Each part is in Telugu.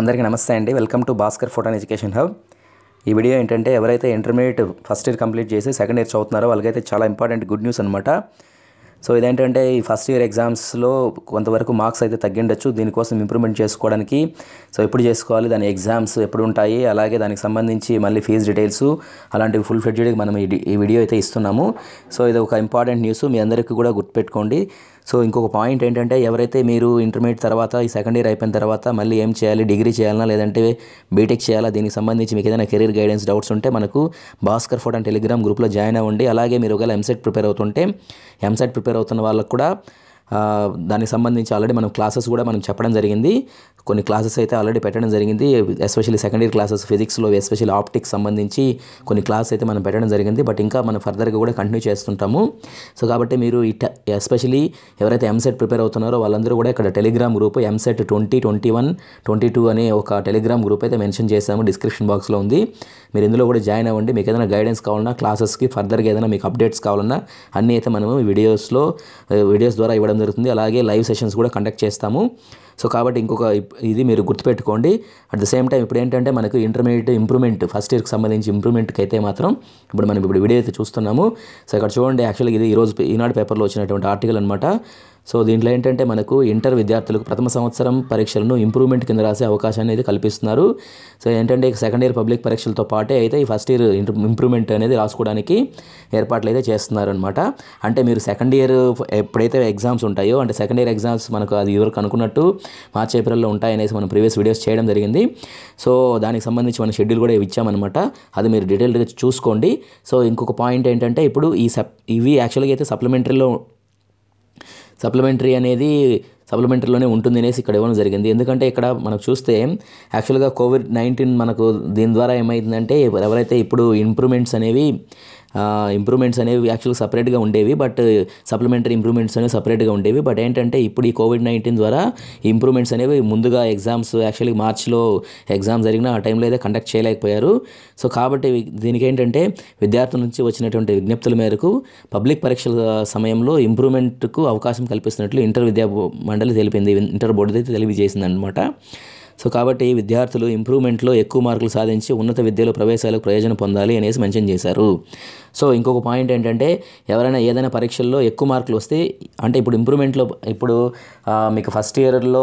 అందరికీ నమస్తే అండి welcome to Bhaskar photo education hub ఈ వీడియో ఏంటంటే ఎవరైతే ఇంటర్మీడియట్ ఫస్ట్ ఇయర్ కంప్లీట్ చేసి సెకండ్ ఇయర్ చదువుతున్నారో వాళ్ళకైతే చాలా ఇంపార్టెంట్ గుడ్ న్యూస్ అనమాట సో ఇదేంటంటే ఈ ఫస్ట్ ఇయర్ ఎగ్జామ్స్లో కొంతవరకు మార్క్స్ అయితే తగ్గిండొచ్చు దీనికోసం ఇంప్రూవ్మెంట్ చేసుకోవడానికి సో ఎప్పుడు చేసుకోవాలి దాని ఎగ్జామ్స్ ఎప్పుడు ఉంటాయి అలాగే దానికి సంబంధించి మళ్ళీ ఫీజు డీటెయిల్స్ అలాంటివి ఫుల్ ఫ్లెడ్జ్డ్కి మనం ఈ వీడియో అయితే ఇస్తున్నాము సో ఇది ఒక ఇంపార్టెంట్ న్యూస్ మీ అందరికీ కూడా గుర్తుపెట్టుకోండి సో ఇంకొక పాయింట్ ఏంటంటే ఎవరైతే మీరు ఇంటర్మీడియట్ తర్వాత ఈ సెకండ్ ఇయర్ అయిపోయిన తర్వాత మళ్ళీ ఏం చేయాలి డిగ్రీ చేయాలన్నా లేదంటే బీటెక్ చేయాలా దీనికి సంబంధించి మీకు ఏదైనా కెరీర్ గైడెన్స్ డౌట్స్ ఉంటే మనకు భాస్కర్ ఫోటో టెలిగ్రామ్ గ్రూప్లో జాయిన్ అవ్వండి అలాగే మీరు ఒకవేళ ఎంసెట్ ప్రిపేర్ అవుతుంటే ఎంసెట్ ప్రిపేర్ అవుతున్న వాళ్ళకు కూడా దానికి సంబంధించి ఆల్రెడీ మనం క్లాసెస్ కూడా మనం చెప్పడం జరిగింది కొన్ని క్లాసెస్ అయితే ఆల్రెడీ పెట్టడం జరిగింది ఎస్పెషల్లీ సెకండ్ ఇయర్ క్లాసెస్ ఫిజిక్స్లో ఎస్పెషల్లీ ఆప్టిక్స్ సంబంధించి కొన్ని క్లాస్ అయితే మనం పెట్టడం జరిగింది బట్ ఇంకా మనం ఫర్దర్గా కూడా కంటిన్యూ చేస్తుంటాము సో కాబట్టి మీరు ఇట్ ఎస్పెషలీ ఎవరైతే ఎంసెట్ ప్రిపేర్ అవుతున్నారో వాళ్ళందరూ కూడా ఇక్కడ Telegram group EAMCET twenty twenty one twenty two అనే ఒక టెలిగ్రామ్ గ్రూప్ అయితే మెన్షన్ చేసాము డిస్క్రిప్షన్ బాక్స్లో ఉంది మీరు ఇందులో కూడా జాయిన్ అవ్వండి మీకు ఏదైనా గైడెన్స్ కావాలన్నా క్లాసెస్కి ఫర్దర్గా ఏదైనా మీకు అప్డేట్స్ కావాలన్నా అన్నీ అయితే మనము వీడియోస్లో వీడియోస్ ద్వారా ఇవ్వడం జరుగుతుంది అలాగే లైవ్ సెషన్స్ కూడా కండక్ట్ చేస్తాము సో కాబట్టి ఇంకొక ఇది మీరు గుర్తుపెట్టుకోండి అట్ ద సేమ్ టైం ఇప్పుడు ఏంటంటే మనకు ఇంటర్మీడియట్ ఇంప్రూవ్మెంట్ ఫస్ట్ ఇయర్కి సంబంధించి ఇంప్రూవ్మెంట్కి అయితే మాత్రం ఇప్పుడు మనం ఇప్పుడు వీడియో అయితే చూస్తున్నాము సో ఇక్కడ చూడండి యాక్చువల్గా ఇది ఈరోజు ఈనాడు పేపర్లో వచ్చినటువంటి ఆర్టికల్ అనమాట సో దీంట్లో ఏంటంటే మనకు ఇంటర్ విద్యార్థులకు ప్రథమ సంవత్సరం పరీక్షలను ఇంప్రూవ్మెంట్ కింద రాసే అవకాశాన్ని అయితే కల్పిస్తున్నారు సో ఏంటంటే సెకండ్ ఇయర్ పబ్లిక్ పరీక్షలతో పాటే అయితే ఈ ఫస్ట్ ఇయర్ ఇంప్రూవ్మెంట్ అనేది రాసుకోవడానికి ఏర్పాట్లు అయితే చేస్తున్నారు అనమాట అంటే మీరు సెకండ్ ఇయర్ ఎప్పుడైతే ఎగ్జామ్స్ ఉంటాయో అంటే సెకండ్ ఇయర్ ఎగ్జామ్స్ మనకు అది ఇవరకు అనుకున్నట్టు మార్చ్ ఏప్రిల్లో ఉంటాయనేసి మనం ప్రీవియస్ వీడియోస్ చేయడం జరిగింది సో దానికి సంబంధించి మన షెడ్యూల్ కూడా ఇచ్చామన్నమాట అది మీరు డీటెయిల్గా చూసుకోండి సో ఇంకొక పాయింట్ ఏంటంటే ఇప్పుడు ఈ సప్ ఇవి యాక్చువల్గా అయితే సప్లిమెంటరీలో సప్లిమెంటరీ అనేది సప్లిమెంటరీలోనే ఉంటుంది అనేసి ఇక్కడ ఇవ్వడం జరిగింది ఎందుకంటే ఇక్కడ మనకు చూస్తే యాక్చువల్గా కోవిడ్ నైన్టీన్ మనకు దీని ద్వారా ఏమైందంటే ఎవరైతే ఇప్పుడు ఇంప్రూవ్మెంట్స్ అనేవి ఇంప్రూవ్మెంట్స్ అనేవి యాక్చువల్గా సపరేట్గా ఉండేవి బట్ సప్లిమెంటరీ ఇంప్రూవ్మెంట్స్ అనేవి సపరేట్గా ఉండేవి బట్ ఏంటంటే ఇప్పుడు ఈ కోవిడ్ నైన్టీన్ ద్వారా ఇంప్రూవ్మెంట్స్ అనేవి ముందుగా ఎగ్జామ్స్ యాక్చువల్లీ మార్చిలో ఎగ్జామ్ జరిగిన ఆ టైంలో అయితే కండక్ట్ చేయలేకపోయారు సో కాబట్టి దీనికి ఏంటంటే విద్యార్థుల నుంచి వచ్చినటువంటి విజ్ఞప్తుల మేరకు పబ్లిక్ పరీక్షల సమయంలో ఇంప్రూవ్మెంట్కు అవకాశం కల్పిస్తున్నట్లు ఇంటర్ విద్యా మండలి తెలిపింది ఇంటర్ బోర్డు అయితే తెలియజేసింది అనమాట సో కాబట్టి విద్యార్థులు ఇంప్రూవ్మెంట్లో ఎక్కువ మార్కులు సాధించి ఉన్నత విద్యలో ప్రవేశాలకు ప్రయోజనం పొందాలి అనేసి మెన్షన్ చేశారు సో ఇంకొక పాయింట్ ఏంటంటే ఎవరైనా ఏదైనా పరీక్షల్లో ఎక్కువ మార్కులు వస్తే అంటే ఇప్పుడు ఇంప్రూవ్మెంట్లో ఇప్పుడు మీకు ఫస్ట్ ఇయర్లో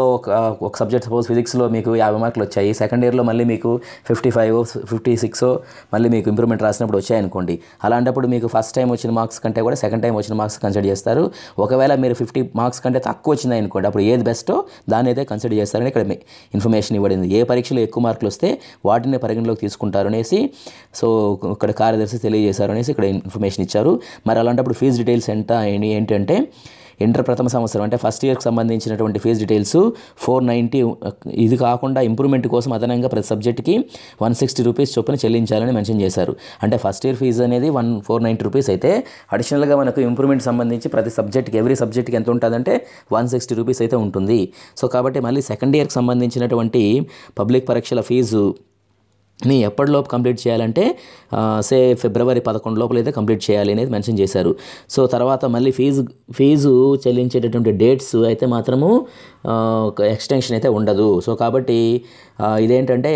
ఒక సబ్జెక్ట్ సపోజ్ ఫిజిక్స్లో మీకు యాభై మార్కులు వచ్చాయి సెకండ్ ఇయర్లో మళ్ళీ మీకు ఫిఫ్టీ ఫైవ్ ఫిఫ్టీ సిక్స్ మళ్ళీ మీకు ఇంప్రూవ్మెంట్ రాసినప్పుడు వచ్చాయనుకోండి అలాంటప్పుడు మీకు ఫస్ట్ టైం వచ్చిన మార్క్స్ కంటే కూడా సెకండ్ టైం వచ్చిన మార్క్స్ కన్సిడర్ చేస్తారు ఒకవేళ మీరు ఫిఫ్టీ మార్క్స్ కంటే తక్కువ వచ్చింది అనుకోండి అప్పుడు ఏది బెస్టో దాన్ని అయితే కన్సిడర్ చేస్తారని ఇక్కడ ఇన్ఫర్మేషన్ ఇవ్వడింది ఏ పరీక్షలో ఎక్కువ మార్కులు వస్తే వాటిని పరిగణలోకి తీసుకుంటారు అనేసి సో ఇక్కడ కార్యదర్శి తెలియజేశారు అనేసి ఇక్కడ కూడా ఇన్ఫర్మేషన్ ఇచ్చారు మరి అలాంటప్పుడు ఫీజు డీటెయిల్స్ ఎంత ఏంటంటే ఇంటర్ ప్రథమ సంవత్సరం అంటే ఫస్ట్ ఇయర్కి సంబంధించినటువంటి ఫీజు డీటెయిల్స్ ఫోర్ నైంటీ ఇది కాకుండా ఇంప్రూవ్మెంట్ కోసం అదనంగా ప్రతి సబ్జెక్ట్కి వన్ సిక్స్టీ రూపీస్ చొప్పున చెల్లించాలని మెన్షన్ చేశారు అంటే ఫస్ట్ ఇయర్ ఫీజు అనేది వన్ ఫోర్ నైంటీ రూపీస్ అయితే అడిషనల్గా మనకు ఇంప్రూవ్మెంట్ సంబంధించి ప్రతి సబ్జెక్ట్కి ఎవ్రీ సబ్జెక్ట్కి ఎంత ఉంటుందంటే వన్ సిక్స్టీ రూపీస్ అయితే ఉంటుంది సో కాబట్టి మళ్ళీ సెకండ్ ఇయర్కి సంబంధించినటువంటి పబ్లిక్ పరీక్షల ఫీజు ని ఎప్పటిలోపు కంప్లీట్ చేయాలంటే సే ఫిబ్రవరి పదకొండు లోపల అయితే కంప్లీట్ చేయాలి అనేది మెన్షన్ చేశారు సో తర్వాత మళ్ళీ ఫీజు ఫీజు చెల్లించేటటువంటి డేట్స్ అయితే మాత్రము ఎక్స్టెన్షన్ అయితే ఉండదు సో కాబట్టి ఇదేంటంటే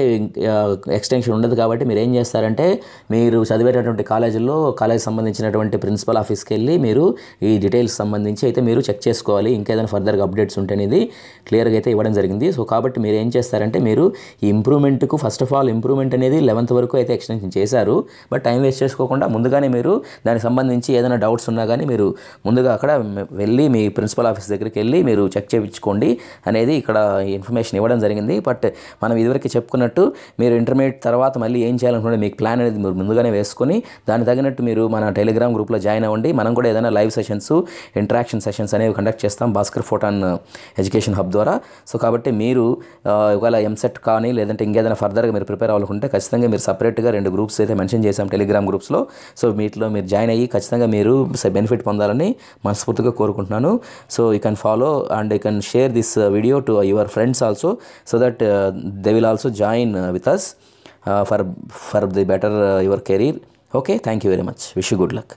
ఎక్స్టెన్షన్ ఉండదు కాబట్టి మీరు ఏం చేస్తారంటే మీరు చదివేటటువంటి కాలేజీల్లో కాలేజ్ సంబంధించినటువంటి ప్రిన్సిపల్ ఆఫీస్కి వెళ్ళి మీరు ఈ డీటెయిల్స్ సంబంధించి అయితే మీరు చెక్ చేసుకోవాలి ఇంకేదైనా ఫర్దర్గా అప్డేట్స్ ఉంటే అనేది క్లియర్గా అయితే ఇవ్వడం జరిగింది సో కాబట్టి మీరు ఏం చేస్తారంటే మీరు ఇంప్రూవ్మెంట్కు first of all improvement payment అనేది లెవెన్త్ వరకు అయితే ఎక్స్టెన్షన్ చేశారు బట్ టైం వేస్ట్ చేసుకోకుండా ముందుగానే మీరు దానికి సంబంధించి ఏదైనా డౌట్స్ ఉన్నా కానీ మీరు ముందుగా అక్కడ వెళ్ళి మీ ప్రిన్సిపల్ ఆఫీస్ దగ్గరికి వెళ్ళి మీరు చెక్ చేయించుకోండి అనేది ఇక్కడ ఇన్ఫర్మేషన్ ఇవ్వడం జరిగింది బట్ మనం ఇదివరకు చెప్పుకున్నట్టు మీరు ఇంటర్మీడియట్ తర్వాత మళ్ళీ ఏం చేయాలనుకుంటే మీకు ప్లాన్ అనేది మీరు ముందుగానే వేసుకొని దాని తగినట్టు మీరు మన టెలిగ్రామ్ గ్రూప్లో జాయిన్ అవ్వండి మనం కూడా ఏదైనా లైవ్ సెషన్స్ ఇంటరాక్షన్ సెషన్స్ అనేవి కండక్ట్ చేస్తాం భాస్కర్ ఫోటాన్ ఎడ్యుకేషన్ హబ్ ద్వారా సో కాబట్టి మీరు uh, ఒకవేళ ఎంసెట్ కానీ లేదంటే ఇంకేదైనా ఫర్దర్గా మీరు ప్రిపేర్ అవ్వాలనుకుంటే ఉంటే ఖచ్చితంగా మీరు సపరేట్గా రెండు గ్రూప్స్ అయితే మెన్షన్ చేశాం టెలిగ్రామ్ గ్రూప్స్లో సో వీటిలో మీరు జాయిన్ అయ్యి ఖచ్చితంగా మీరు బెనిఫిట్ పొందాలని మనస్ఫూర్తిగా కోరుకుంటున్నాను so you can follow and you can share this video to your friends also so that they will also join with us for for the better your career okay thank you very much wish good luck